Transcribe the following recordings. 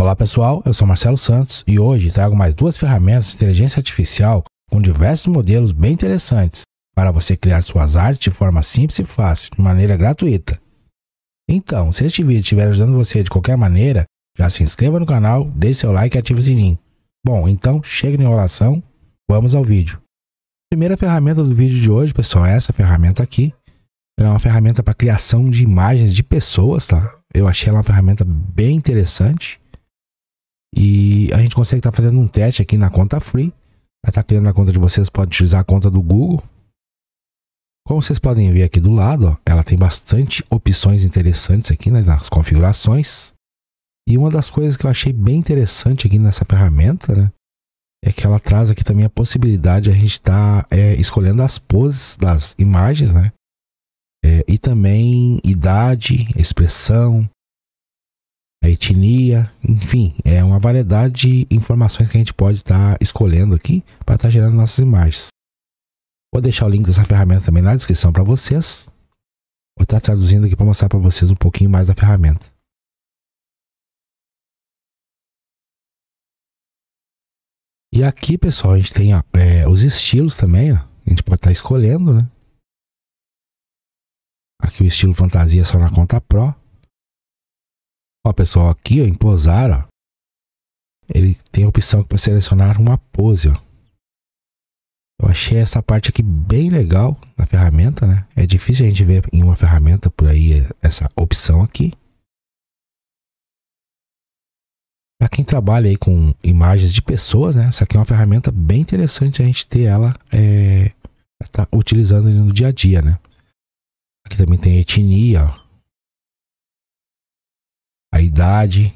Olá pessoal, eu sou Marcelo Santos e hoje trago mais duas ferramentas de inteligência artificial com diversos modelos bem interessantes para você criar suas artes de forma simples e fácil, de maneira gratuita. Então, se este vídeo estiver ajudando você de qualquer maneira, já se inscreva no canal, deixe seu like e ative o sininho. Bom, então chega de enrolação, vamos ao vídeo. A primeira ferramenta do vídeo de hoje, pessoal, é essa ferramenta aqui. é uma ferramenta para criação de imagens de pessoas, tá? Eu achei ela uma ferramenta bem interessante. E a gente consegue estar tá fazendo um teste aqui na conta free. Vai estar tá criando a conta de vocês, pode utilizar a conta do Google. Como vocês podem ver aqui do lado, ó, ela tem bastante opções interessantes aqui né, nas configurações. E uma das coisas que eu achei bem interessante aqui nessa ferramenta, né? É que ela traz aqui também a possibilidade de a gente estar tá, é, escolhendo as poses das imagens, né? É, e também idade, expressão, a etnia, enfim, é uma variedade de informações que a gente pode estar tá escolhendo aqui para estar tá gerando nossas imagens. Vou deixar o link dessa ferramenta também na descrição para vocês. Vou estar tá traduzindo aqui para mostrar para vocês um pouquinho mais da ferramenta. E aqui, pessoal, a gente tem ó, é, os estilos também, ó. A gente pode estar tá escolhendo, né? Aqui o estilo fantasia é só na conta Pro. Ó, pessoal, aqui ó, em posar, ó, ele tem a opção para selecionar uma pose, ó. Eu achei essa parte aqui bem legal na ferramenta, né? É difícil a gente ver em uma ferramenta por aí essa opção aqui. Para quem trabalha aí com imagens de pessoas, né? Essa aqui é uma ferramenta bem interessante a gente ter ela é, tá utilizando no dia a dia, né? Aqui também tem etnia, ó a idade,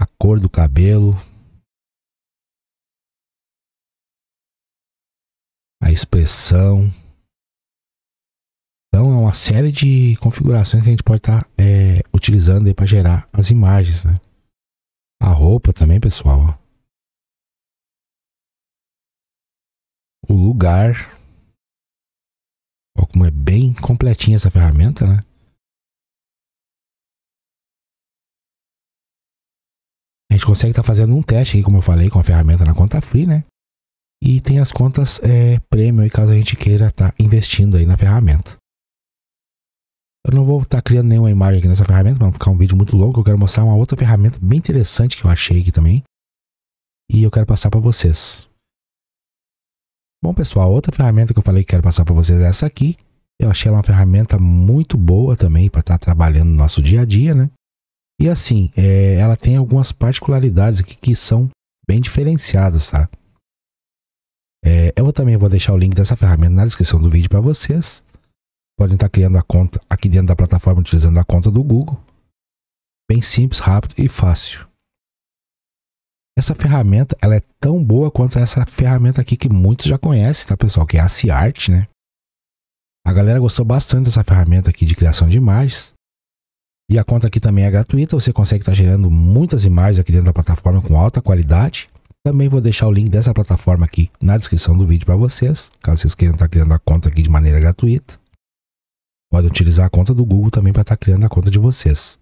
a cor do cabelo, a expressão. Então é uma série de configurações que a gente pode estar tá, é, utilizando aí para gerar as imagens, né? A roupa também, pessoal. O lugar Olha como é bem completinha essa ferramenta, né? A gente consegue estar tá fazendo um teste aqui, como eu falei, com a ferramenta na conta free, né? E tem as contas é, premium, caso a gente queira estar tá investindo aí na ferramenta. Eu não vou estar tá criando nenhuma imagem aqui nessa ferramenta, para não ficar um vídeo muito longo. Eu quero mostrar uma outra ferramenta bem interessante que eu achei aqui também. E eu quero passar para vocês. Bom, pessoal, outra ferramenta que eu falei que quero passar para vocês é essa aqui. Eu achei ela uma ferramenta muito boa também para estar tá trabalhando no nosso dia a dia, né? E assim, é, ela tem algumas particularidades aqui que são bem diferenciadas, tá? É, eu também vou deixar o link dessa ferramenta na descrição do vídeo para vocês. Podem estar tá criando a conta aqui dentro da plataforma utilizando a conta do Google. Bem simples, rápido e fácil. Essa ferramenta, ela é tão boa quanto essa ferramenta aqui que muitos já conhecem, tá pessoal? Que é a Art né? A galera gostou bastante dessa ferramenta aqui de criação de imagens. E a conta aqui também é gratuita, você consegue estar tá gerando muitas imagens aqui dentro da plataforma com alta qualidade. Também vou deixar o link dessa plataforma aqui na descrição do vídeo para vocês, caso vocês queiram estar tá criando a conta aqui de maneira gratuita. Podem utilizar a conta do Google também para estar tá criando a conta de vocês.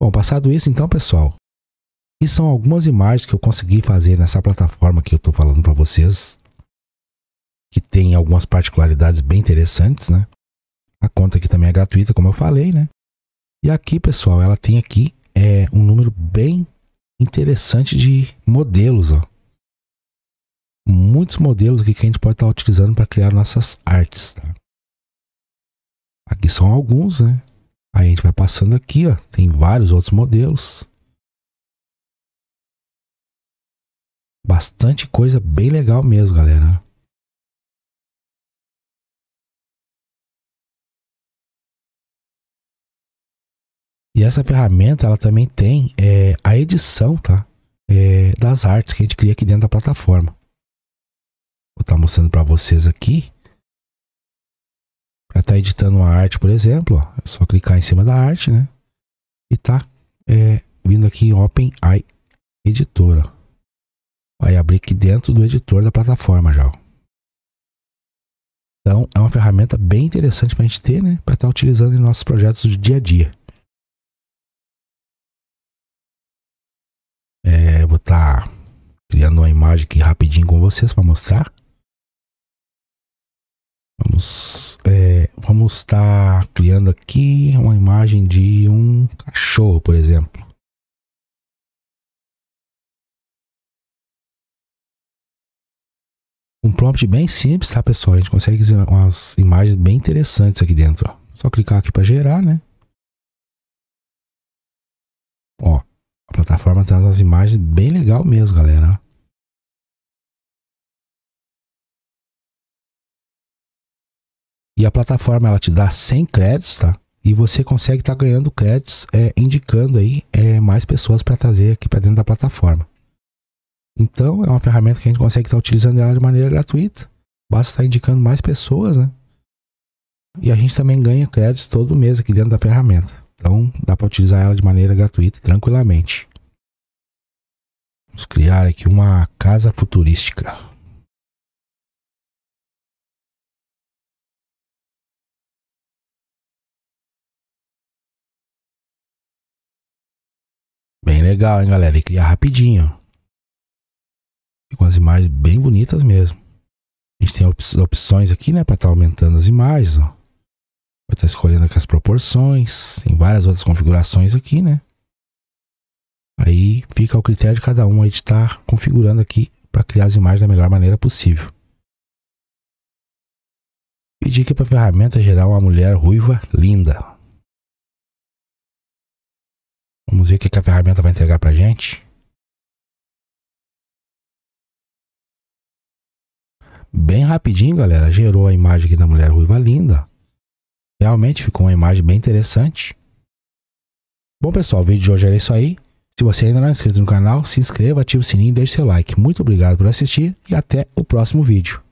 Bom, passado isso então, pessoal, e são algumas imagens que eu consegui fazer nessa plataforma que eu estou falando para vocês, que tem algumas particularidades bem interessantes, né? A conta aqui também é gratuita, como eu falei, né? E aqui, pessoal, ela tem aqui é um número bem interessante de modelos, ó. Muitos modelos aqui que a gente pode estar tá utilizando para criar nossas artes, tá? Aqui são alguns, né? Aí a gente vai passando aqui, ó. Tem vários outros modelos. Bastante coisa bem legal mesmo, galera. E essa ferramenta, ela também tem é, a edição, tá? É, das artes que a gente cria aqui dentro da plataforma. Vou estar tá mostrando para vocês aqui. Para estar tá editando uma arte, por exemplo, ó, é só clicar em cima da arte, né? E tá é, vindo aqui em OpenAI Editora. Vai abrir aqui dentro do editor da plataforma já. Então é uma ferramenta bem interessante para a gente ter, né? Para estar tá utilizando em nossos projetos do dia a dia. É, vou estar tá criando uma imagem aqui rapidinho com vocês para mostrar. Vamos é, vamos estar tá criando aqui uma imagem de um cachorro, por exemplo. Um prompt bem simples, tá, pessoal? A gente consegue umas imagens bem interessantes aqui dentro, ó. Só clicar aqui para gerar, né? Ó, a plataforma traz umas imagens bem legal mesmo, galera. E a plataforma ela te dá 100 créditos, tá? E você consegue estar tá ganhando créditos, é, indicando aí é, mais pessoas para trazer aqui para dentro da plataforma. Então, é uma ferramenta que a gente consegue estar utilizando ela de maneira gratuita. Basta estar indicando mais pessoas, né? E a gente também ganha créditos todo mês aqui dentro da ferramenta. Então, dá para utilizar ela de maneira gratuita, tranquilamente. Vamos criar aqui uma casa futurística. Bem legal, hein, galera? E criar rapidinho com as imagens bem bonitas mesmo. A gente tem opções aqui, né, para estar tá aumentando as imagens, ó. Vai estar tá escolhendo aqui as proporções, tem várias outras configurações aqui, né? Aí fica ao critério de cada um aí de estar tá configurando aqui para criar as imagens da melhor maneira possível. Pedi aqui para a ferramenta gerar uma mulher ruiva linda. Vamos ver o que a ferramenta vai entregar para gente. Bem rapidinho, galera, gerou a imagem aqui da mulher ruiva linda. Realmente ficou uma imagem bem interessante. Bom, pessoal, o vídeo de hoje era isso aí. Se você ainda não é inscrito no canal, se inscreva, ative o sininho e deixe seu like. Muito obrigado por assistir e até o próximo vídeo.